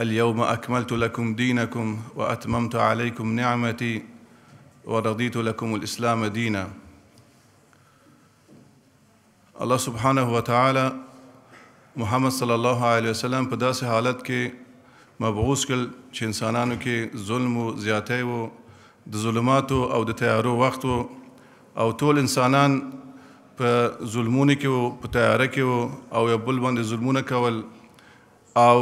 اليوم أكملت لكم دينكم وأتممت عليكم نعمتي ورضيت لكم الإسلام دينا الله سبحانه وتعالى محمد صلى الله عليه وسلم په داسې حالت کې مبعوث کړ چې انسانانو کې ظلم او زیاتی وو د ظلماتو او د تیارو وخت او ټول انسانان په ظلمونه کې وو په تیاره کې او یو بل باندې ظلمونه کول او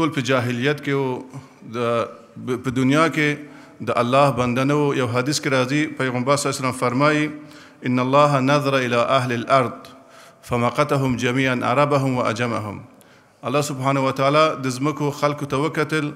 ټول په جاهلیت کې او د په دنیا کې د الله بندنه یو حدیث کې راځي پیغمبر صلی الله علیه وسلم فرمایي ان الله نظر الى اهل الارض فمقتهم جميعا عربهم واجمهم الله سبحانه وتعالى د زمکو خلکو ته وکتل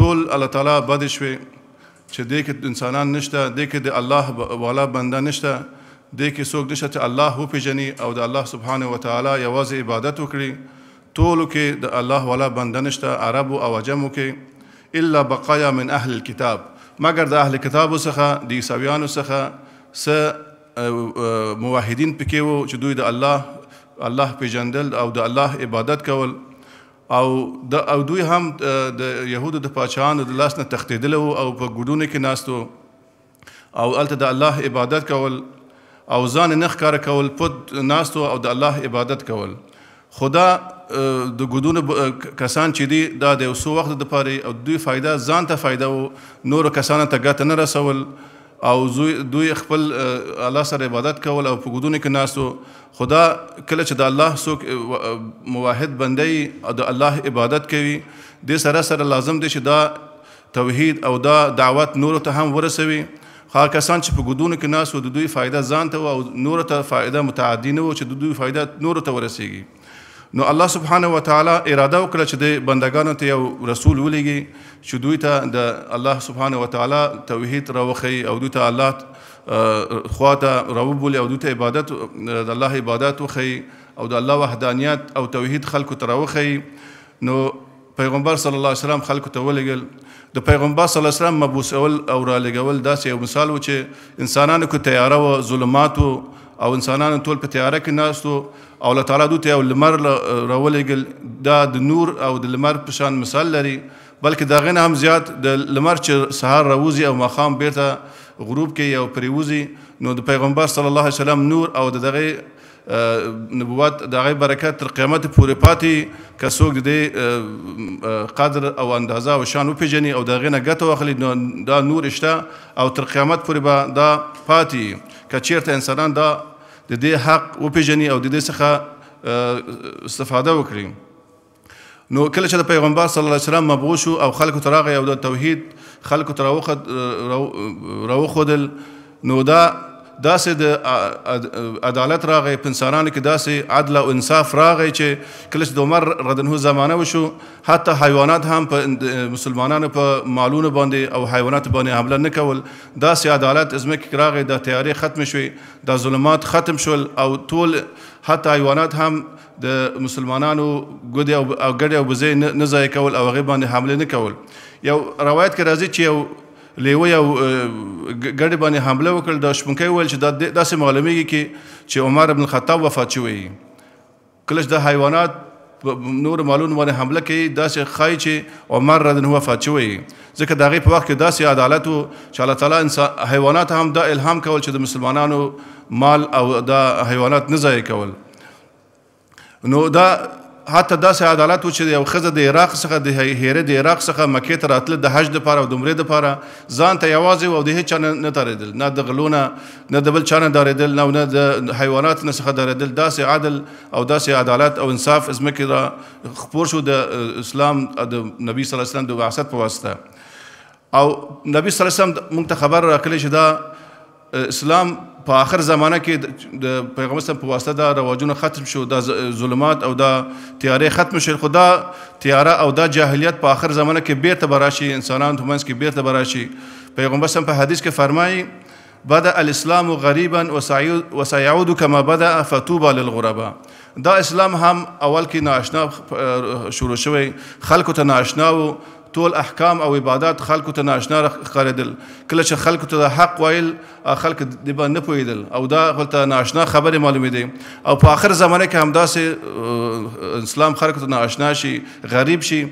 ټول الله تعالی بد شوي چې دې کې انسانان نشته دې کې د الله والا بنده نشته دې کې څوک نشته چې الله وپیژني او د الله سبحانه وتعالى یوازې عبادت وکړي ټولو کې د الله والا بنده نشته عربو او عجمو کې الا بقایا من اهل الكتاب مګر د اهل کتابو څخه د عیسویانو څخه س موحدین پکې وو چې دوی د الله الله پیژندل او د الله عبادت کول او د او دوی هم د يهودو د پاچاانو د لاس نه تختیدل او په ګډونه کې ناستو او الته د الله عبادت کول او ځان نه ښکار کول پد ناستو او د الله عبادت کول خدا د ګودونو کسان چې دي دا د اوسو وخت د پاره او دوی فایده ځان ته فایده او نور کسانو ته ګټه نه رسول او دوی خپل الله سره عبادت کول او په ګودونو کې ناسو خدا کله چې د الله څوک موحد بندې او د الله عبادت کوي د سره سره لازم دي چې دا توحید او دا دعوت نور ته هم ورسوي خا کسان چې په ګودونو کې ناسو د دوی فایده ځان ته او نور ته فایده متعدی نه و چې د دوی فایده نور ته ورسیږي نو الله سبحانه و تعالی اراده وکړه چې د بندگانو ته یو رسول ولېږي چې دوی ته د الله سبحانه و تعالی توحید راوخی او دوی ته الله خوا ته راوبولي او دوی ته عبادت د الله عبادت وخی او د الله وحدانیت او توحید خلکو ته راوخی نو پیغمبر صلی الله علیه وسلم خلکو ته ولېګل د پیغمبر صلی الله علیه وسلم مبوسول او را لګول داسې یو مثال و چې انسانانو کو تیاره و ظلمات و او انسانان ټول په تیاره کې ناستو او الله تعالی دوی او لمر راولېګل دا د نور او د لمر په شان مثال لري بلکې دا غنه هم زیات د لمر چې سهار راوځي او مخام بیرته غروب کې یو پریوزي نو د پیغمبر صلی الله علیه وسلم نور او دغه نبوت دغه برکت تر قیامت پورې پاتې کڅوګ دې قدر او اندازه او شان وپیژني او دغه نه ګټه واخلي نو دا نور شته او تر قیامت پورې به دا پاتې کچیرته انسانان دا د دې حق وپیژني او د دې څخه استفاده وکړي نو کله چې د پیغمبر صلی الله علیه وسلم مبعوث او خلکو تراغه او د توحید خلکو تراوخد راوخدل نو دا داسې د عدالت راغی په انسانانو کې داسې عدل او انصاف راغی چې کله چې د عمر رضنه زمانه وشو حتی حیوانات هم په مسلمانانو په مالونو باندې او حیوانات باندې حمله نه کول داسې عدالت ازمکه راغی د تیارې ختم شوې د ظلمات ختم شول او ټول حتی حیوانات هم د مسلمانانو ګډي او ګډي او بزې نه ځای کول او غیبانه حمله نه کول یو روایت کې راځي چې یو لیوه یو ګډ باندې حمله وکړ د شپونکی ویل چې دا داسې معلومیږي کې چې عمر ابن الخطاب وفات شوی کله چې د حیوانات نور مالون باندې حمله کوي داسې خای چې عمر رضی الله وفات شوی ځکه دغه په وخت کې داسې عدالت وو چې الله تعالی انسان حیوانات هم د الهام کول چې د مسلمانانو مال او د حیوانات نه ضایع کول نو دا حتی داسې عدالت و چې یو خزه د عراق څخه د هیره د عراق څخه مکې ته راتله د حج لپاره او د عمرې لپاره ځان ته یوازې او د هیڅ چا نه تاریدل نه د غلونه نه د بل چا نه داریدل نه نه د حیوانات نه څخه داریدل داسې عدل او داسې عدالت او انصاف ځمکې را خپور شو د اسلام د نبی صلی الله علیه وسلم د بعثت په واسطه او نبی صلی الله علیه وسلم موږ ته خبر راکړی چې دا اسلام په آخر زمانہ کې د پیغمبر صلی په واسطه دا رواجونه ختم شو دا ظلمات او دا تیارې ختم شو خدا تیاره او دا جاهلیت په آخر زمانہ کې بیرته براشي انسانان تمنس کې بیرته براشي پیغمبر صلی په حدیث کې فرمایي بدا الاسلام غریبا وسيعود كما بدا فتوبى للغرباء دا اسلام هم اول کې ناشنا شروع شوی خلکو ته ناشنا و ټول احکام او عبادت خلکو ته ناشنا ښکارېدل کله چې خلکو ته حق وایل خلک د باندې پویدل او دا غلطه ناشنا خبره معلومې دي او په اخر زمانه کې همداسې اسلام خلکو ته ناشنا شي غریب شي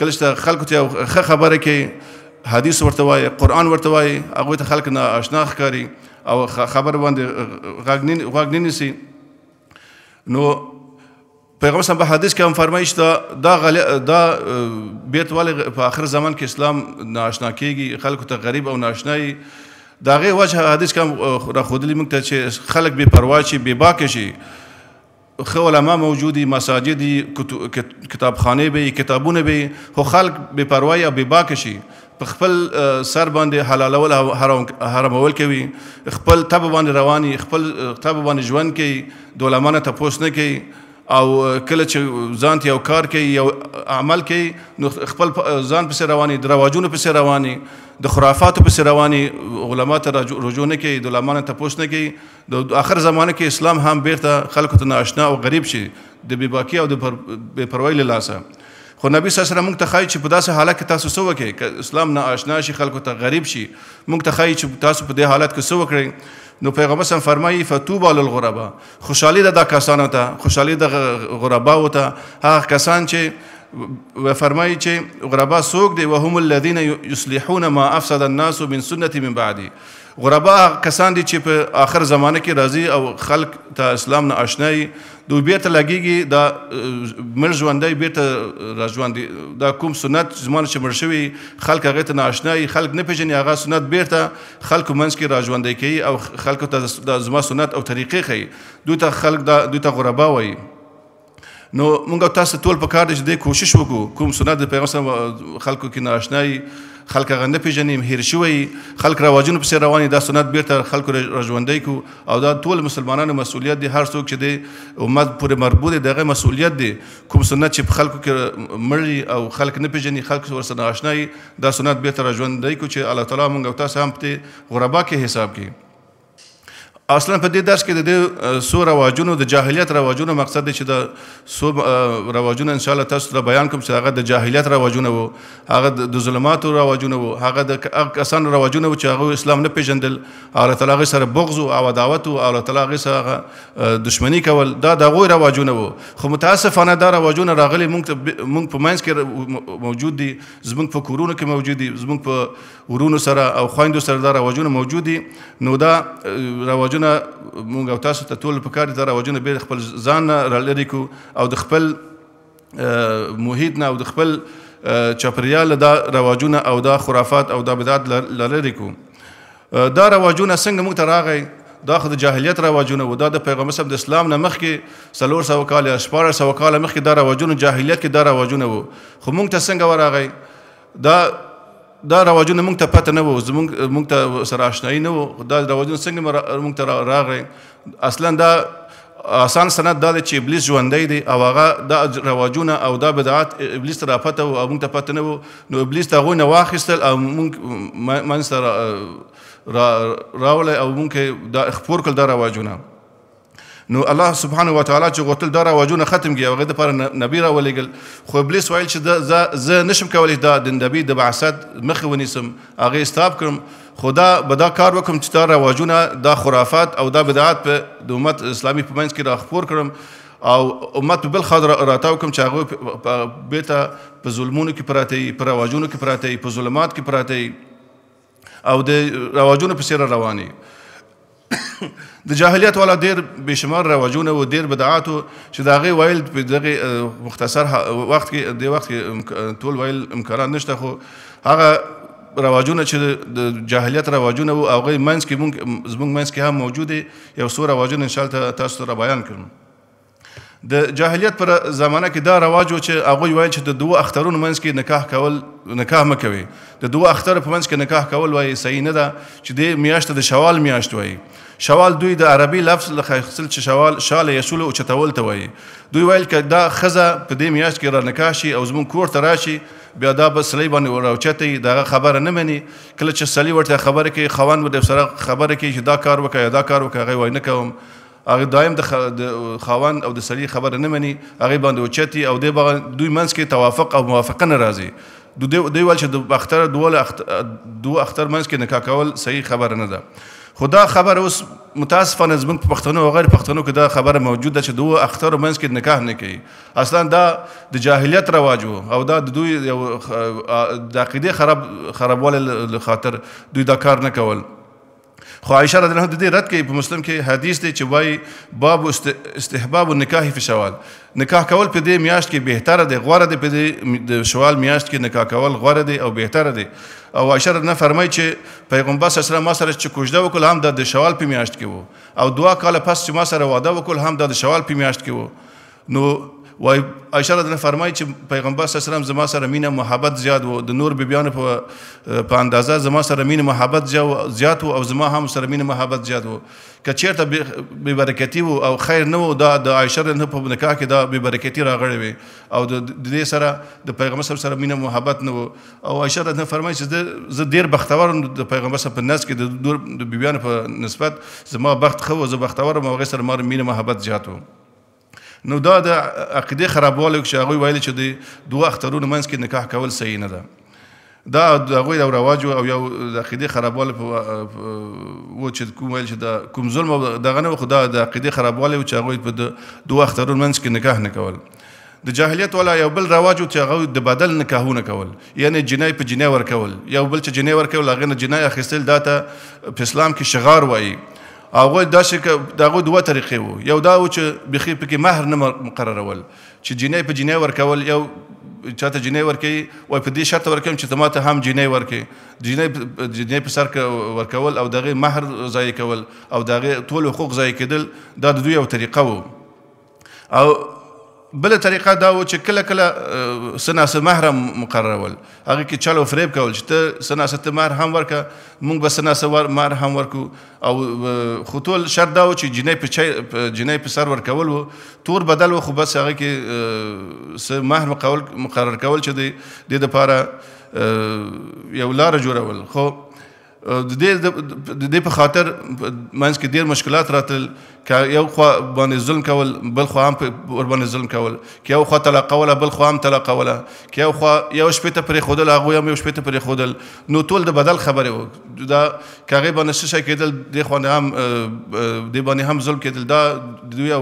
کله چې خلکو ته خبره کې حدیث ورته وای قران ورته وای هغه ته خلک نه آشنا ښکاری او خبر باندې غاګنین غاګنین سي نو پیغمبر صلی الله علیه و حدیث کې هم فرمایي چې دا غلی دا بیت والی په آخر زمان کې اسلام ناشنا کیږي خلکو ته غریب او ناشنای داغه وجه حدیث کې را خودلی موږ ته چې خلک بے پروا شي بے باک شي خو علما موجودي مساجد کتابخانه به کتابونه به خو خلک بے پروا او بے باک شي په خپل سر باندې حلالول حرامول کوي خپل تب باندې رواني خپل تب باندې ژوند کوي دولمانه تپوس نه کوي او کله چې ځان یو کار کوي یو عمل کوي نو خپل ځان په رواني درواجونو په رواني د خرافاتو په رواني علما ته رجوع نه کوي د علمانو ته پوښتنه کوي د اخر زمانه کې اسلام هم بیرته خلکو ته ناشنا او غریب شي د بې باکی او د بې پروايي لاسه خو نبی صلی الله علیه وسلم ته خای چې په داسې حالت کې تاسو سو وکړي چې اسلام نه آشنا شي خلکو ته غریب شي موږ ته خای چې تاسو په دې حالت کې سو وکړي نو پیغمبر صلی فرمایي فتوبا للغربا خوشحالي د دا کسانو ته خوشحالي د غربا وته هغه کسان چې و فرمایي چې غربا سوق دي وهم الذين يصلحون ما افسد الناس من سنتي من بعدي غربا کسان دي چې په آخر زمانه کې راضي او خلق ته اسلام نه آشنای دوی بیرته لګيږي دا مر ژوندۍ بیرته راځوندي دا کوم سنت زمانه چې مرشوي خلق هغه ته ناشنای خلق نه پیژني هغه سنت بیرته خلق منځ کې راځوندي کوي او خلق ته د زما سنت او طریقې خي دوی ته خلق دا دوی ته غربا وایي نو مونږ تاسو ټول په کار دي چې د کوشش وکړو کوم سنت د پیغمبر خلکو کې ناشنای خلک غنده پیژنې هیر شوی خلک رواجونو په سر رواني دا سنت بیرته خلکو رژوندې کو او دا ټول مسلمانانو مسولیت دي هر څوک چې د امت پورې مربوط دغه مسولیت دي کوم سنت چې په خلکو کې مړی او خلک نه پیژنې خلک ورسره ناشنای دا سنت بیرته رژوندې کو چې الله تعالی مونږ تاسو هم په غربا کې حساب کې اصلا په دې درس کې د سو رواجونو د جاهلیت رواجونو مقصد چې د سو رواجونو ان شاء الله تاسو ته بیان کوم چې هغه د جاهلیت رواجونه وو هغه د ظلماتو رواجونه وو هغه د کسان رواجونه وو چې هغه اسلام نه پیژندل او الله تعالی سره بغض او عداوت او الله تعالی سره دښمنی کول دا د غوی رواجونه وو خو متاسفانه دا رواجونه راغلي مونږ ته مونږ په منځ کې موجود دي زمونږ په کورونو کې موجود دي زمونږ په ورونو سره او خويندو سره دا رواجونه موجود دي نو دا رواجونه وجنه مونږ او تاسو ته ټول په کار دي راوجنه به خپل ځان را لری کو او د خپل محیط نه او د خپل چاپریال دا رواجونه او دا خرافات او دا بدعت لری کو دا رواجونه څنګه موږ ته راغی دا خو د جاهلیت رواجونه و دا د پیغمبر صلی د اسلام نه مخکې سلور سو کال یا شپاره سو کال مخکې دا رواجونه جاهلیت کې دا رواجونه و خو موږ ته څنګه وراغی دا دا رواجونه مونږ ته پته نه وو زمونږ مونږ ته سره آشنایی نه وو دا رواجونه څنګه مونږ ته راغی اصلا دا آسان سند دا چې ابلیس ژوندی دی او هغه دا رواجونه او دا بدعات ابلیس ته راپته وو او مونږ ته پته نه وو نو ابلیس ته هغوی نه واخیستل او مونږ منځ ته راولی او مونږ دا خپور کړل دا رواجونه نو الله سبحانه و تعالی چې غوتل دار واجونه ختم کیږي هغه د پر نبی را ولېګل خو ابلیس وایل چې زه نشم کولی دا د نبی د بعثت مخه ونیسم هغه استاب کړم خدا بدا کار وکم چې دا رواجونه دا خرافات او دا بدعات په د امت اسلامي په منځ کې را خپور کړم او امت بل خضر راتاو کوم چې هغه بیت په ظلمونو کې پراته پر رواجونو کې پراته په ظلمات کې پراته او د رواجونو په سیر رواني د جاهلیت والا ډیر بشمار رواجونه او ډیر بدعات چې داغه ویل په دغه مختصر وخت کې د وخت کې ټول ویل امکانات نشته خو هغه رواجونه چې د جاهلیت رواجونه او هغه منځ کې مونږ زمونږ منځ کې هم موجوده یو څو رواجونه ان شاء الله تاسو ته بیان کوم د جاهلیت پر زمانہ کې دا رواج و چې هغه وایي چې د دوه اخترونو منځ کې نکاح کول نکاح مکوي د دوه اختر په منځ کې نکاح کول وایي صحیح نه ده چې د میاشت د شوال میاشت وایي شوال دوی د عربي لفظ لخوا خپل چې شوال شاله یشول او چتول ته وایي دوی ویل کې دا خزه په دې میاشت کې را نکاح شي او زمون کور ته راشي بیا دا به سلی باندې وراوچته دا خبره نه مني کله چې سلی ورته خبره کوي خوان و د سره خبره کوي چې دا کار وکړه دا کار وکړه غوي نه کوم هغه دایم د خاوند او د سړي خبره نه مني هغه باندې اوچتي او د دوی منځ کې توافق او موافقه نه راځي د دوی ول چې د اختر دوله دوه اختر منځ کې نکاح کول صحیح خبره نه ده خدا خبر اوس متاسفانه زمون په پښتنو او غیر پښتنو کې دا خبره موجوده چې دوه اختر منځ کې نکاح نه کوي اصلا دا د جاهلیت رواج او دا د دوی د عقیده خراب خرابوالي خاطر دوی دا کار نه کول خو عائشه رضی الله عنها د دې رد کوي په مسلم کې حدیث دی چې وایي باب استحباب النکاح فی شوال نکاح کول په دې میاشت کې بهتره دی غوړه دی په دې د شوال میاشت کې نکاح کول غوړه دی او بهتره دی او عائشه رضی الله فرمایي چې پیغمبر صلی الله علیه وسلم سره چې کوژده وکول هم د شوال په میاشت کې وو او دوا کاله پس چې ما سره واده وکول هم د شوال په میاشت کې وو نو وای عائشہ رضی الله فرمایي چې پیغمبر صلی الله علیه وسلم زما سره مینه محبت زیات وو د نور بیبيانو په په اندازه زما سره مینه محبت زیات وو او زما هم سره مینه محبت زیات وو کچیرته به برکتی وو او خیر نه وو دا د عائشہ رضی الله په نکاح کې دا به برکتی راغړې وي او د دې سره د پیغمبر صلی الله سره مینه محبت نه وو او عائشہ رضی الله فرمایي چې زه ډیر بختور د پیغمبر صلی الله په نس کې د نور بیبيانو په نسبت زما بخت خو زه بختور ما غیر سره مینه محبت زیات وو نو دا د عقیده خرابوالو کې هغه ویل چې د دوه اخترونو منځ کې نکاح کول صحیح نه ده دا هغه د رواج او یو د عقیده خرابوالو په و چې کوم ویل چې د کوم ظلم دغه نه خدا د عقیده خرابوالو چې هغه په دوه اخترونو منځ کې نکاح نه کول د جاهلیت ولا یو بل رواج چې هغه د بدل نکاحونه کول یعنی جنای په جنای ور کول یو بل چې جنای ور کول هغه نه جنای اخیستل دا ته په اسلام کې شغار وایي هغه دا چې داغه دوه طریقې وو یو دا و چې بخي پکې مہر نه مقررول چې جنې په جنې ورکول یو چاته جنې ورکي او په دې شرط ورکم چې تماته هم جنې ورکي جنې جنې په سر ورکول او دغه مہر ضایع کول او دغه ټول حقوق ضایع کېدل دا د دوی یو طریقه وو او بل طریقه دا و چې کله کله سناسه محرم مقررول هغه کې چلو فریب کول چې ته سناسه ته محرم ورکه مونږ به سناسه ور محرم ورکو او خطول شرط دا و چې جنې په چي جنې په سر ورکول وو تور بدل وو خو بس هغه کې س محرم قول مقرر کول چې د لپاره یو لار جوړول خو د دې د دې په خاطر مانس کې ډیر مشکلات راتل ک یو خو باندې ظلم کول بل خو هم ور باندې ظلم کول ک یو خو طلاق ولا بل خو هم طلاق ولا ک یو خو یو شپه ته پرې خودل هغه یو شپه ته پرې خودل نو ټول د بدل خبره و دا کغه باندې شې کېدل د خو نه هم د باندې هم ظلم کېدل دا دوی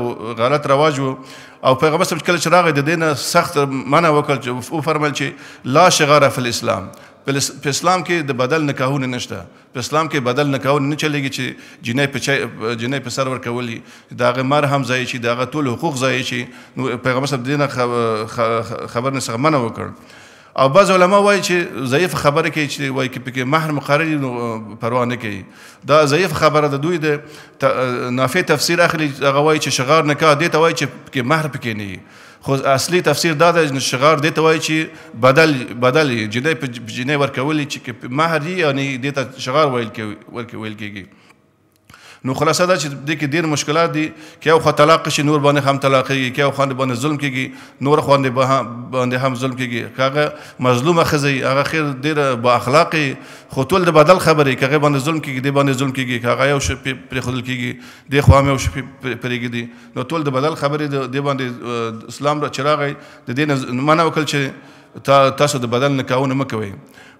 غلط رواج وو او پیغمبر صلی الله علیه وسلم کله چې راغی د دینه سخت منع وکړ او فرمایل چې لا شغره فی الاسلام په اسلام کې د بدل نکاحونه نشته په اسلام کې بدل نکاحونه نه چلیږي چې جنې په چا جنې په سر ورکولي دا غمر هم ځای شي دا ټول حقوق ځای شي نو پیغمبر صلی الله علیه وسلم خبر نه څنګه منو وکړ او بعض علما وایي چې ضعیف خبره کوي چې وایي کې پکې مہر مقرری پروا نه کوي دا ضعیف خبره د دوی د نافع تفسیر اخلي هغه وایي چې شغار نکاح دی ته وایي چې پکې مہر پکې نه خو اصلي تفسیر دا ده چې شغار دته وایي چې بدل بدل جنې په جنې ورکول چې مہر یعنی دته شغار ویل کې ورکول کېږي نو خلاصه دا چې د کې ډیر مشکلات دي کې او طلاق شي نور باندې هم طلاق کیږي کې او خان باندې ظلم کیږي نور خان باندې هم ظلم کیږي هغه مظلومه خزي هغه خیر ډیر با اخلاقي خطول د بدل خبرې کې باندې ظلم کیږي د باندې ظلم کیږي هغه یو شپ پر خدل کیږي د خو هم شپ پرېږي دي نو ټول د بدل خبرې د باندې اسلام را چراغي د دین منو کل چې تاسو د بدل نه کاونه مکوئ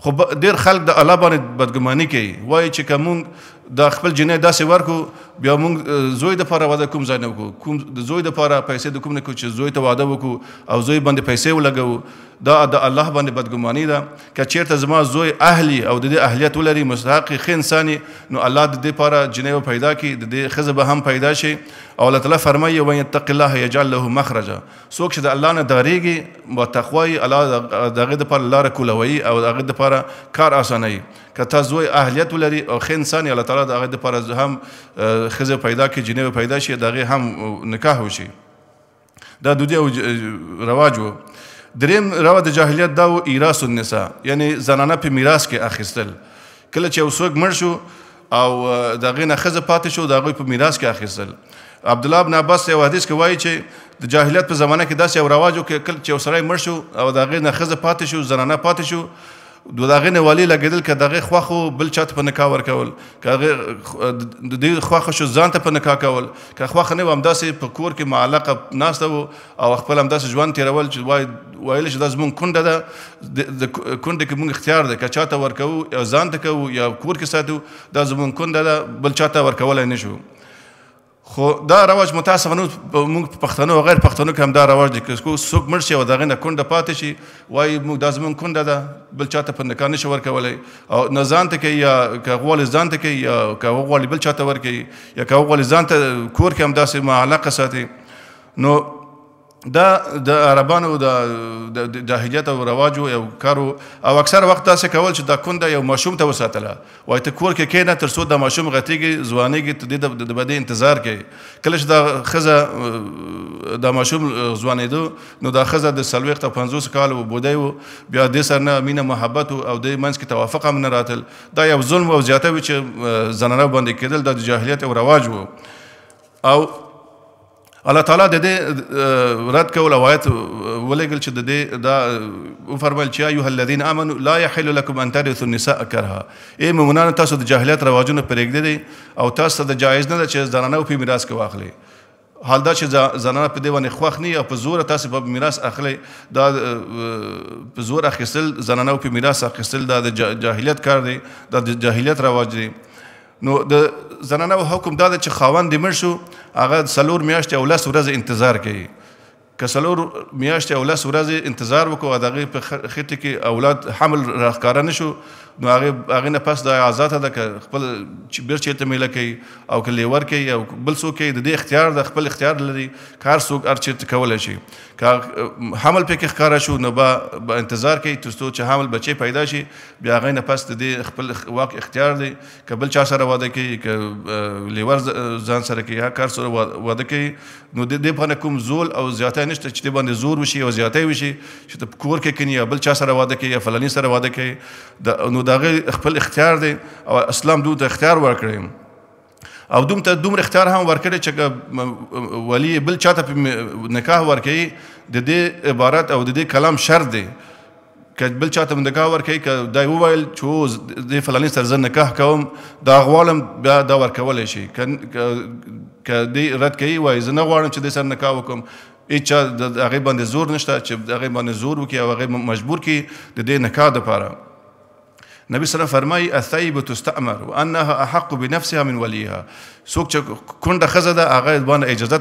خو ډیر خلک د الله باندې بدګماني کوي وایي چې کومونګ د خپل جنې داسې ورکو بیا مونږ زوی د لپاره واده کوم ځای نه وکړو کوم د زوی د لپاره پیسې د کوم نه کو چې زوی ته واده وکړو او زوی باندې پیسې ولګو دا د الله باندې بدګماني ده که چیرته زما زوی اهلی او د دې اهلیت ولري مستحق ښه انسان نو الله د دې لپاره جنې پیدا کړي د دې ښځه به هم پیدا شي او الله تعالی فرمایي ومن یتق الله یجعل له مخرجا څوک چې د الله نه ډاریږي با تقوی الله دغه د پر لار کولوي او دغه د پر لپاره کار اسانه که تاسو وی اهلیت ولري او خ انسان الله تعالی دغه لپاره هم خزه پیدا کې جنې پیدا شي دغه هم نکاح وشي دا دودی او رواج وو دریم روا د جاهلیت دا و ایراس النساء یعنی زنانه په میراث کې اخیستل کله چې اوسوک مړ شو او دغه نه خزه پاتې شو دغه په میراث کې اخیستل عبد الله بن عباس یو حدیث کې وایي چې د جاهلیت په زمانه کې داسې یو رواج و کې کله چې اوسړی مړ شو او دغه نه خزه پاتې شو زنانه پاتې شو دو داغه نه والی لګیدل ک دغه خوخه بل چات په نکاح ور کول ک د دې خوخه شو ځان ته په نکاح کول ک خوخه نه وم داسې په کور کې معلقه ناشته وو او خپل هم داسې ژوند تیرول چې وای وایل چې داس مون کونډه ده د کونډه کې مون اختیار ده ک چاته ور کوو ځان ته کوو یا کور کې ساتو دا زمون کونډه ده بل چاته ور کول نه شو خو دا رواج متاسفانه موږ پښتنو او غیر پښتنو کې هم دا رواج دي چې څوک مړ شي او دغه نه کونډه پاتې شي وایي موږ دا زمونږ کونډه ده بل چاته په نکاح نشي ورکولی او نه ځان ته کوي یا که غواړي ځان ته کوي یا که غواړي بل چاته ورکوي یا که غواړي ځان ته کور کې هم داسې معلقه ساتي نو دا د عربانو د جاهلیت او رواج او کارو او اکثر وخت تاسو کول چې دا کند یو ماشوم ته وساتله وای ته کور کې کینه تر څو د ماشوم غتیږي ځوانيږي ته د بده انتظار کوي کله چې دا خزه د ماشوم ځوانیدو نو دا خزه د سلويخت 50 کال و بودای و بیا د سر نه مینه محبت او د منځ کې توافق هم نه راتل دا یو ظلم او زیاته و چې زنانه باندې کېدل د جاهلیت او رواج وو او الله تعالی د دې رد کول او آیت ولېګل چې د دې دا فرمایل چې ایه الذین آمنوا لا یحل لكم ان ترثوا النساء کرها ای مومنان تاسو د جاهلیت رواجونو پرېګ دی او تاسو د جایز نه چې زنانه په میراث کې واخلي حال دا چې زنانه په دې باندې خوښ نه او په زور تاسو په میراث اخلي دا په زور اخیستل زنانه په میراث اخیستل دا د جاهلیت کار دی دا د جاهلیت رواج دی نو د زنانه حکم دا چې خاوند دې مړ شو هغه سلور میاشتې او لس ورځې انتظار کوي که سلور میاشتې او لس ورځې انتظار وکړو دغه په خټه کې اولاد حمل راخکاره نشو نو هغه هغه نه پس د آزاد ده خپل چې بیر چیرته میله کوي او کله ور کوي او بل څوک د دې اختیار د خپل اختیار لري کار څوک ار چیرته کولای شي که حمل پکې ښکارا شو نو با انتظار کوي تر څو چې حمل بچي پیدا شي بیا هغه نه پس د دې خپل واک اختیار دی کبل چا سره واده کوي ک لیور ځان سره کوي کار سره واده کوي نو د دې باندې کوم زول او زیاته نشته چې باندې زور وشي او زیاته وشي چې کور کې کني بل چا سره واده کوي یا فلاني سره واده کوي نو دغه خپل اختیار دی او اسلام دوی ته اختیار ورکړي او دوم ته دومره اختیار هم ورکړي چې ولی بل چاته په نکاح ورکړي د دې عبارت او د دې کلام شر دی که بل چاته نکاح ورکړي که دا وویل چې د فلاني سره زه نکاح کوم دا غوالم بیا دا ورکول شي که دې رد کوي وای زه نه غواړم چې د سره نکاح وکم هیڅ د هغه باندې زور نشته چې هغه باندې زور وکي او هغه مجبور کی د دې نکاح لپاره نبی سره فرمای اثیب تستعمر وانها احق بنفسها من وليها څوک چې کونډه خزه ده هغه باندې اجازه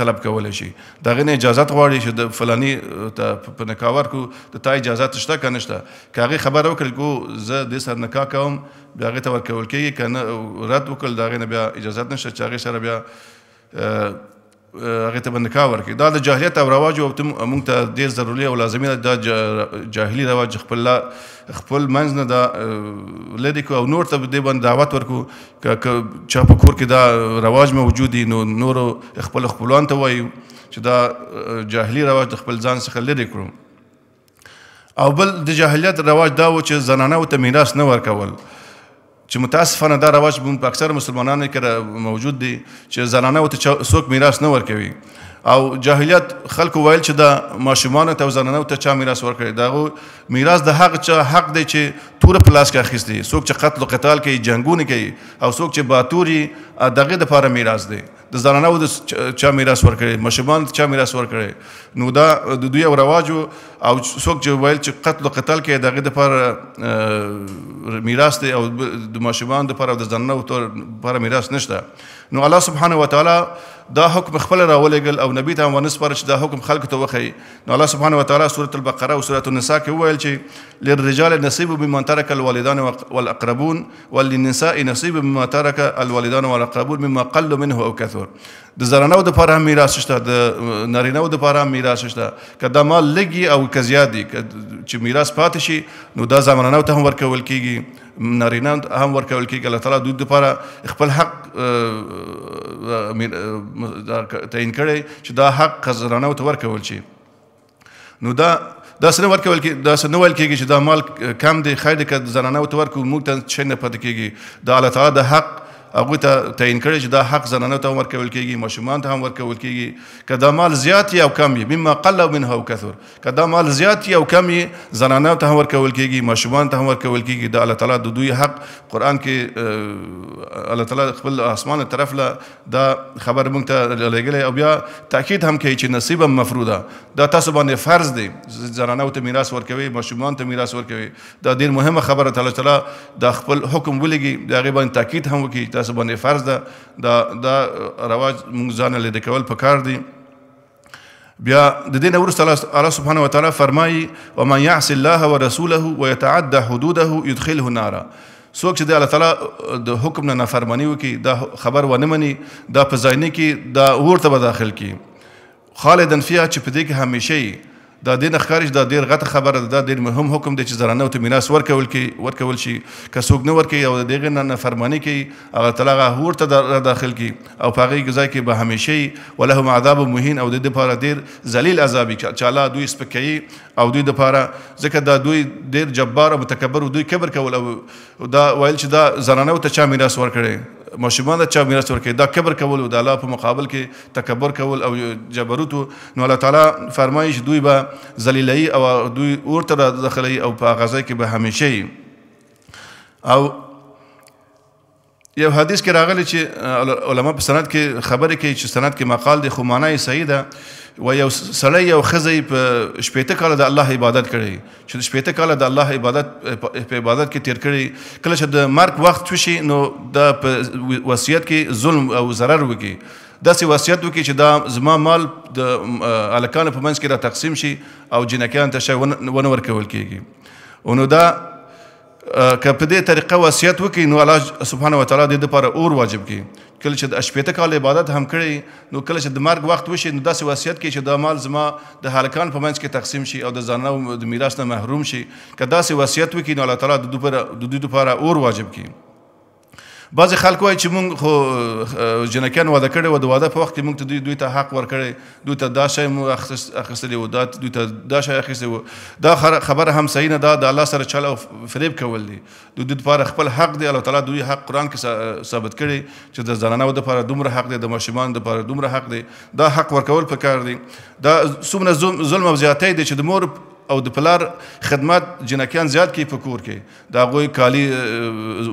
طلب کول شي دغه نه اجازه غواړي چې د فلاني ته په نکاور کو ته تا اجازه شته کنه شته کاغه خبر وکړ کو زه د سر نکاح کوم بیا هغه ته ورکول کیږي کنه رد وکړ دغه نه بیا اجازه نشه چې هغه سره بیا هغه ته باندې کار ورکړي دا د جاهلیت او رواج او موږ ته ډیر ضروري او لازمي ده د جاهلی رواج خپل خپل منځ نه دا لری کو او نور ته د باندې دعوت ورکو ک چا په کور کې دا رواج موجود دي نو نور خپل خپلوان ته وایي چې دا جاهلی رواج خپل ځان څخه لری کړو او بل د جاهلیت رواج دا و چې زنانه او ته میراث نه ورکول چې متاسفانه دا رواج په اکثر مسلمانانو کې موجود دی چې زنانه او ته څوک میراث نه ورکوي او جاهلیت خلکو ویل چې د ماشومان ته زنانه ته چا میراث ورکړي دا میراث د حق چا حق دی چې تور پلاس کې اخیستی څوک چې قتل او قتال کوي جنگونه کوي او څوک چې باتوري دغه د لپاره میراث دی د زنانه د چا میراث ورکړي ماشومان چا میراث ورکړي نو دا د دوی او رواج او څوک چې ویل چې قتل او قتال کوي دغه د لپاره میراث دی او د ماشومان د لپاره د زنانه تور لپاره میراث نشته نو الله سبحانه وتعالى دا حکم خپل راولېګل او نبی ته ونسپر چې دا حکم خلق ته وخی نو الله سبحانه وتعالى سوره البقره او سوره النساء کې وویل چې للرجال نصیب مما ترك الوالدان والاقربون وللنساء نصیب مما ترك الوالدان والاقربون مما قل منه او کثر د زرانو د پاره میراث شته د نارینه د پاره میراث شته کدا مال لګي او کزیادي چې میراث پاتې شي نو دا زمرانو ته هم ورکول کیږي نارینه هم ورکول کیږي الله تعالی دوی لپاره خپل حق تعین کړي چې دا حق خزرانه او ورکول شي نو دا دا سره ورکول کې دا سره ول کېږي چې دا مال کم دی خیر دې کړه زنانه او تور کو موږ ته چې نه پد کېږي دا الله تعالی د حق هغه ته تعین کړی چې دا حق زنانه ته ورکول کیږي ماشومان ته هم ورکول کیږي کدا مال زیات یا کم وي مما قل منه او کثر کدا مال زیات یا کم وي زنانه ته هم ورکول کیږي ماشومان ته هم ورکول کیږي دا الله تعالی د دوی حق قران کې الله تعالی خپل اسمان طرف له دا خبر مونږ ته لګلې او بیا تاکید هم کوي چې نصیب مفروضه دا تاسو باندې فرض دی زنانه ته میراث ورکوي ماشومان ته میراث ورکوي دا ډیر مهمه خبره تعالی تعالی د خپل حکم ولګي دا غي باندې تاکید هم وکړي تاسو باندې فرض ده دا دا رواج موږ ځان لري کول پکار دي بیا د دې نور الله سبحانه و تعالی فرمایي ومن يعص الله ورسوله ويتعدى حدوده يدخله نارا څوک چې د الله تعالی د حکم نه نافرمانی وکي دا خبر ونه مني دا پزاینه کې دا ورته به داخل کی خالدن فیها چې په دې کې همیشه دا د نخکارش دا ډیر غټه خبره ده دا ډیر مهم حکم دی چې زرانه او ته میراث ورکول کې ورکول شي کڅوګ نه ورکي او دغه نه نافرمانی کوي الله تعالی غه ورته دا داخل کی او پاغي غذا کې به همیشه ولهم عذاب مهین او د لپاره ډیر ذلیل عذاب چې الله دوی سپکي او دوی د لپاره ځکه دا دوی ډیر جبار او متکبر او دوی کبر کول او دا وایل چې دا زرانه او ته چا میراث ورکړي ماشومان چا میراث ورکړي دا کبر کول او د الله په مقابل کې تکبر کول او جبروت نو الله تعالی فرمایي چې دوی به ذلیلای او دوی اورته داخلي او په غزا کې به همیشه او یو حدیث کې راغلی چې علما په سند کې خبره کوي چې سند کې مقال دی خو معنی صحیح ده و یو سړی یو خزی په شپېته کال د الله عبادت کړي چې د شپېته کال د الله عبادت په عبادت کې تیر کړي کله چې د مرګ وخت وشي نو د وصیت کې ظلم او zarar وکي داسې وصیت وکي چې دا زما مال د الکان په منځ کې را تقسیم شي او جنکیان ته شي ونه ورکول کیږي نو دا که په دې طریقه وصیت وکړي نو الله سبحانه و تعالی دې لپاره اور واجب کړي کله چې د شپېته کال عبادت هم کړی نو کله چې د مرګ وخت وشي نو داسې وصیت کوي چې دا مال زما د هلکان په منځ کې تقسیم شي او د زنانه د میراث نه محروم شي که داسې وصیت وکړي نو الله تعالی د دوی لپاره اور واجب کړي بعض خلک وایي چې مونږ خو جنکیان واده کړی و د واده په وخت کې مونږ ته دوی دوی ته حق ورکړی دوی ته دا شی مونږ اخیستلی و دا دوی ته دا شی اخیستی و دا خبره هم صحیح نه ده د الله سره چل او فریب کول دي دوی دوی لپاره خپل حق دی الله تعالی دوی حق قرآن کې ثابت کړی چې د زنانه واده لپاره دومره حق دی د ماشومان لپاره دومره حق دی دا حق ورکول پکار دی دا څومره ظلم او زیاتی دی چې د مور او د پلار خدمات جنکیان زیات کی په کور کې دا غوي کالی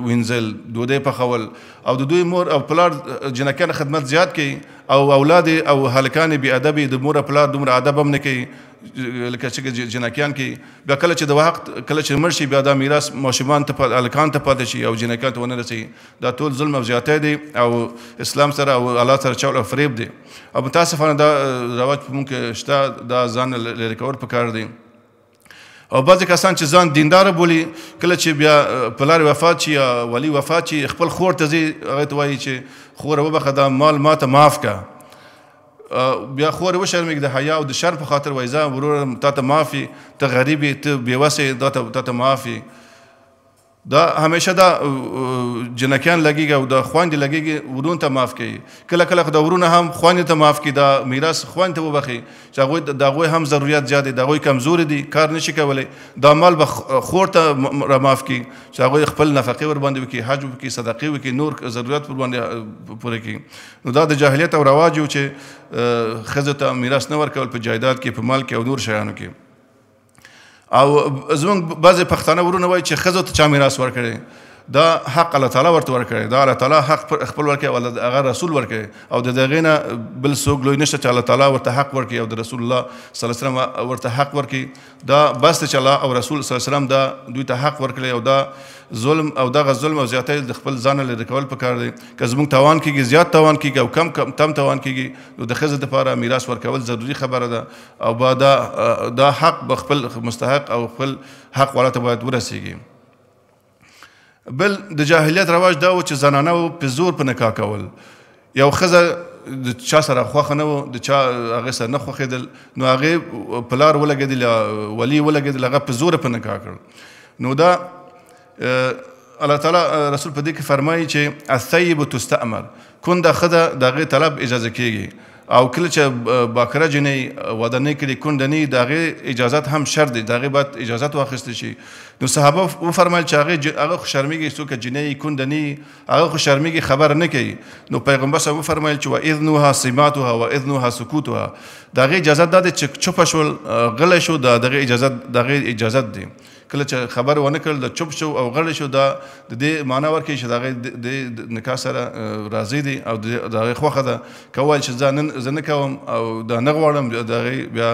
وینزل دوده په خول او د دوی مور او پلار جنکیان خدمات زیات کی او اولاد او هلکان به ادب د مور پلار دومره ادب هم نه کی لکه چې جنکیان کی بیا کله چې د وخت کله چې مرشي بیا د میراث ماشومان ته الکان ته پاتې شي او جنکیان ته ونه رسي دا ټول ظلم او زیاتې دي او اسلام سره او الله سره چول او فریب دي او متاسفانه دا رواج په مونږ کې شته دا ځان لري کول پکار دي او بعض کسان چې ځان دیندار بولی کله چې بیا پلار وفات شي یا ولی وفات شي خپل خور ته ځي هغه ته وایي چې خور وبخه دا مال ما ته معاف کا بیا خور و شرمګ د حیا او د شر په خاطر وایي ځا ورور ته ته معافي ته غریبي ته بیوسه دا ته ته معافي دا همیشه دا جنکیان لګیږي او د خواندې لګیږي ورون ته معاف کړي کله کله د ورونه هم خواندې ته معاف کړي دا میراث خواند ته وبخي چې هغه د هغه هم ضرورت زیات دي د هغه کمزور دي کار نشي کولای دا مال به خور ته را معاف کړي چې هغه خپل نفقه ور باندې وکړي حج وکړي صدقه وکړي نور ضرورت ور باندې پوره کړي نو دا د جاهلیت او رواج چې خزه ته میراث نه ورکول په جایداد کې په مال کې او نور شیانو کې او زمونږ بعضې پښتانه ورونه وایي چې ښځو ته چا میراث ورکړی دا حق الله تعالی ورته ورکړي دا الله تعالی حق خپل ورکړي او هغه رسول ورکړي او د دغه نه بل څوک لوی نشته چې الله تعالی ورته حق ورکړي او د رسول الله صلی الله علیه وسلم ورته حق ورکړي دا بس چې الله او رسول صلی الله علیه وسلم دا دوی ته حق ورکړي او دا ظلم او دغه ظلم او زیاتې د خپل ځان لري کول پکار دي که زموږ توان کیږي زیات توان کیږي او کم کم تم توان کیږي نو د خزه د لپاره میراث ورکول ضروری خبره ده او با دا دا حق بخپل مستحق او خپل حق ولته باید ورسیږي بل د جاهلیت رواج دا و چې زنانه و په زور په نکاح کول یو خزه د چا سره خوخه نه و د چا هغه سره نه خوخیدل نو هغه پلار ولګیدل ولی ولګیدل هغه په زور په نکاح کړ نو دا الله تعالی رسول په دې کې فرمایي چې الثيب تستعمر کونده خزه دغه طلب اجازه کیږي او کله چې باکره جنې ودانې کړي کندنې دغه اجازت هم شرط دی دغه باید اجازت واخیستل شي نو صحابه و فرمایل چې هغه هغه خوشرمېږي څوک جنې کندنې هغه خوشرمېږي خبر نه کوي نو پیغمبر صلی الله فرمایل چې واذنها سماتها واذنها سکوتها دغه اجازت د چپ شول غل شو دغه اجازت دغه اجازت دی کله چې خبر ونه کړل د چوپ شو او غړ شو دا د دې معنی ورکړي چې دا د نکاح سره راضي دي او دا خوخه ده کول چې ځان زنه کوم او دا نه غواړم دا بیا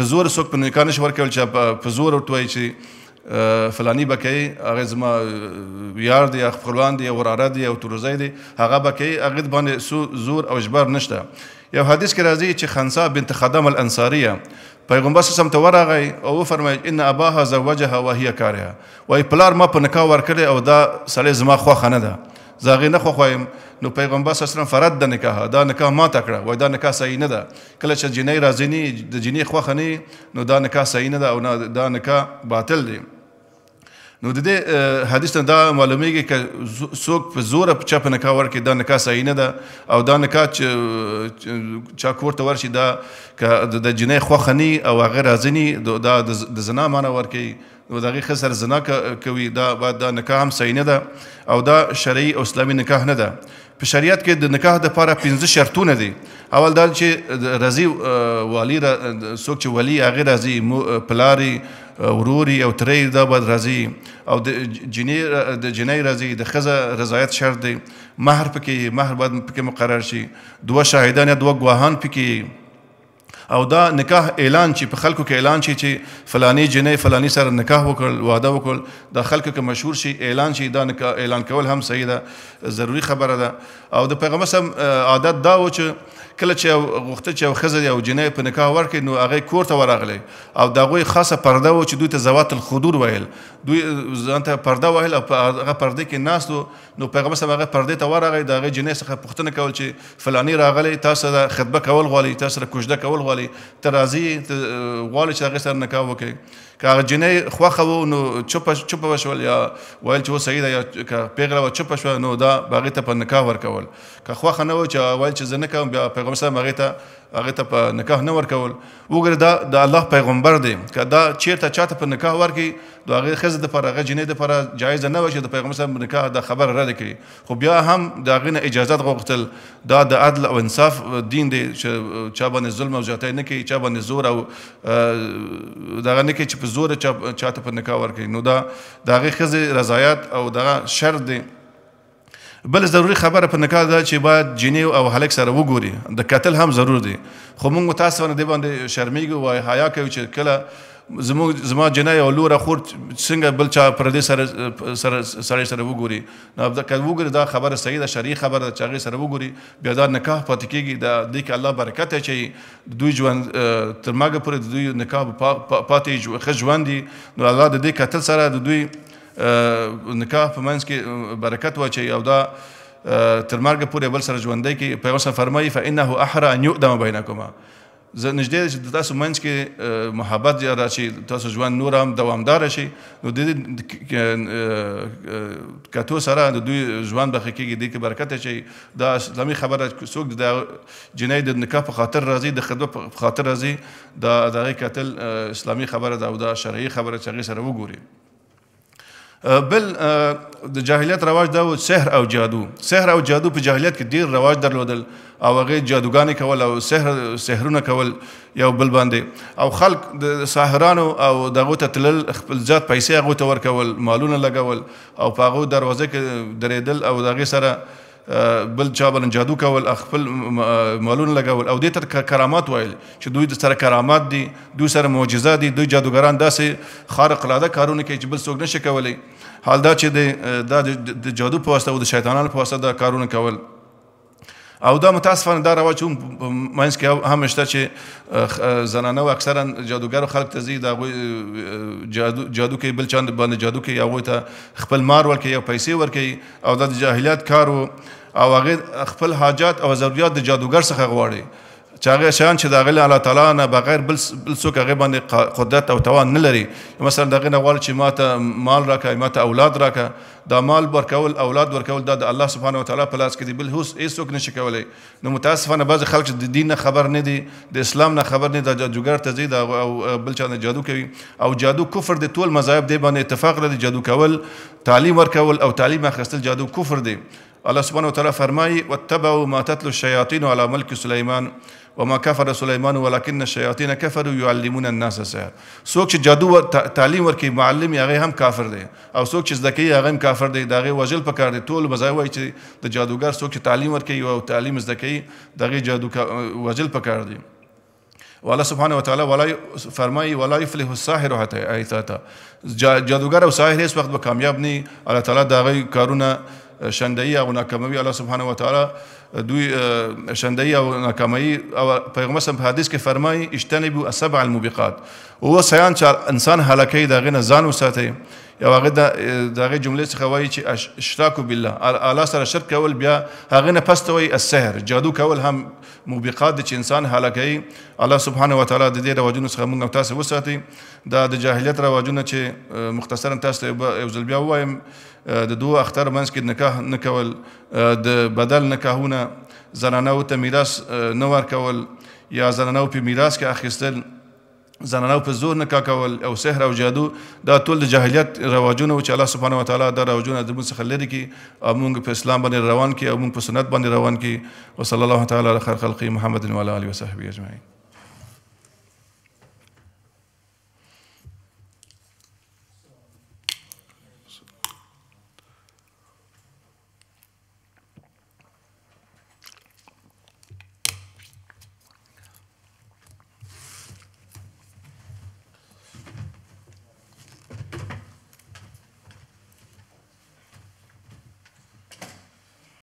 په زور څوک په نکاح نشو ورکول چې په زور ورتوي چې فلانی بکې هغه زما یار دی خپلوان دی وراره دی او تورزای دی هغه بکې هغه باندې سو زور او اجبار نشته یو حدیث کې راځي چې خنسا بنت خدم الانصاریه پیغمبر صلی الله علیه وسلم ته ورغی او فرمایي ان اباها زوجها وهي کارها وای پلار ما په نکاح ورکړی او دا سړی زما خو خنه ده زاغې نه خو خوایم نو پیغمبر صلی الله علیه وسلم فرد د نکاح دا نکاح ما تکړه وای دا نکاح صحیح نه ده کله چې جنې راځنی د جنې خو خنه نو دا نکاح صحیح نه ده او دا نکاح باطل دی نو د دې حدیث ته دا معلومیږي چې څوک په زور په چا په نکاح ورکړي دا نکاح صحیح نه ده او دا نکاح چې چا کور ته ورشي دا د جنې خوخني او هغه راځني دا د زنا معنی ورکړي نو دغه خسر زنا کوي دا بعد دا نکاح هم صحیح نه ده او دا شرعي او اسلامي نکاح نه ده په شریعت کې د نکاح د لپاره 15 شرطونه دي اول دا چې رضی والی څوک چې ولی هغه رضی پلاری وروري او ترې دا باید راځي او د جنې د جنې راځي د خزه رضایت شرط دی مہر پکې مہر باید پکې مقرر شي دوه شاهدان یا دوه ګواهان پکې او دا نکاح اعلان چې په خلکو کې اعلان شي چې فلانی جنې فلانی سره نکاح وکړ وعده وکړ دا خلکو کې مشهور شي اعلان شي دا نکاح اعلان کول هم صحیح ده ضروری خبره ده او د پیغمبر سم عادت دا و چې کله چې غوښته چې خزر او جنې په نکاح ورکړي نو هغه کور ته ورغلي او دا غوي خاصه پرده و چې دوی ته زوات الخدور ویل دوی ځان ته پرده ویل او هغه پرده کې ناس دوی نو پیغمبر صلی الله علیه پردې ته ورغی دا غي جنې څخه پوښتنه کول چې فلانی راغلی تاسو د خطبه کول غواړي تاسو د کوژده کول غواړي ترازی غواړي چې هغه سره نکاح وکړي که جنې خوخه وو نو چوپ چوپ وشول یا ویل چې سید یا پیغله و چوپ شو نو دا باغې ته په نکاح ورکول که خوخه نه و چې ویل چې زنه کوم بیا پیغمبر صلی الله علیه هغه ته په نکاح نه ورکول وګوره دا د الله پیغمبر دی که دا چیرته چاته په نکاح ورکي د هغه خزه د پر هغه جنې د پر جایز نه وشه د پیغمبر سره نکاح د خبر را کړي خو بیا هم دا غنه اجازه غوښتل دا د عدل او انصاف دین دی چې چا باندې ظلم او زیاتی نه کوي چا باندې زور او دا نه کوي چې په زور چا چاته په نکاح ورکي نو دا د هغه خزه رضایت او دا شرط دی بل ضروری خبره په نکاح ده چې باید جنې او هلک سره وګوري د قتل هم ضرور دی خو موږ تاسو باندې باندې شرمېږو وای حیا کوي چې کله زموږ زما جنې او لور خور څنګه بل چا پر دې سره سره سره سره وګوري نو دا کله وګوري دا خبره صحیح ده شریع خبره چې هغه سره وګوري بیا دا نکاح پاتې کیږي دا د کې الله برکت اچي دوی ژوند تر ماګه پر دوی نکاح پاتې ژوند دي نو الله د دې قتل سره د دوی نکاح په منځ کې برکت واچي او دا تر مرګ پورې بل سره ژوندۍ کې پیغمبر صلی فرمایي فانه احرى ان يؤدم بينكما زه نږدې چې تاسو منځ کې محبت یا راشي تاسو ژوند نور هم دوامدار شي نو د دې کتو سره د دوی ژوند به حقيقي دي کې برکت شي دا اسلامي خبره څوک د جنې د نکاح په خاطر راضي د خدمت په خاطر راضي دا دغه قتل اسلامي خبره دا او دا شرعي خبره چې سره وګوري بل د جاهلیت رواج دا و سحر او جادو سحر او جادو په جاهلیت کې ډیر رواج درلودل او هغه جادوګانی کول او سحر سحرونه کول یو بل باندې او خلق د ساحرانو او دغه ته تلل خپل ذات پیسې هغه ته ورکول مالونه لګول او په هغه دروازه کې درېدل او دغه سره بل چا بل جادو کول خپل مالونه لګول او د تر کرامات وایل چې دوی د سره کرامات دي دوی سره معجزات دي دوی جادوګران داسې خارق العاده کارونه کوي چې بل څوک نشي کولای حال دا چې د د جادو په واسطه او د شیطانانو په واسطه دا کارونه کول او دا متاسفانه دا رواج هم مینس کې هم شته چې زنانه او اکثرا جادوګر خلک ته زی دا جادو جادو کې بل چاند باندې جادو کې هغه ته خپل مار ورکې او پیسې ورکې او د جاهلیت کارو او هغه خپل حاجات او ضرورت د جادوګر څخه غواړي چاغه شان چې دغه الله تعالی نه بغیر بل بل څوک هغه باندې قدرت او توان نه لري مثلا دغه نه غواړي چې ماته مال راکای ماته اولاد راکا دا مال ورکول اولاد ورکول دا د الله سبحانه و تعالی په لاس کې دی بل هوس هیڅوک نشي کولای نو متاسفانه بعض خلک د دین نه خبر نه دي د اسلام نه خبر نه دي د جادوګر تزید او بل چا نه جادو کوي او جادو کفر د ټول مذاهب دی باندې اتفاق لري جادو کول تعلیم ورکول او تعلیم اخیستل جادو کفر دی الله سبحانه وتعالى فرمای واتبعوا ما تتلو الشیاطین علی ملک سلیمان وما كفر سليمان ولكن الشياطين كفروا يعلمون الناس السحر څوک چې جادو ور تعلیم ورکي معلم هغه هم کافر دی او څوک چې زده کوي هغه هم کافر دی دغه وجل پکار دی ټول مزای وای چې د جادوګر څوک چې تعلیم ورکي او تعلیم زده کوي دغه جادو وجل پکار دی والله سبحانه وتعالى ولا فرمای ولا يفلح الساحر حتى ایتاتا جادوګر او ساحر هیڅ وخت به کامیاب نه الله تعالی دغه کارونه شندایی او ناکاموي الله سبحانه و تعالی دوی شندایی او ناکاموي او پیغمبر سم په حدیث کې فرمایي اجتنبوا السبع الموبقات او سیان چې انسان هلاکي دا غنه ځان وساتي یو هغه د هغه جملې څخه وایي چې اشراک بالله الله سره شرک کول بیا هغه نه پسته وایي السحر جادو کول هم موبقات چې انسان هلاکي الله سبحانه و تعالی د دې رواجونو څخه موږ تاسو وساتي دا د جاهلیت رواجونه چې مختصرا تاسو ته یو ځل بیا وایم د دوه اختر منځ کې نکاح نه کول د بدل نکاحونه زنانه او ته میراث نه ورکول یا زنانه په میراث کې اخیستل زنانو په زور نه کاکول او سحر او جادو دا ټول د جاهلیت رواجونه چې الله سبحانه و تعالی دا رواجونه د موږ څخه لري کی او موږ په اسلام باندې روان کی او موږ په سنت باندې روان کی وصلی الله تعالی علی خیر خلق محمد و علی اله و صحبه اجمعین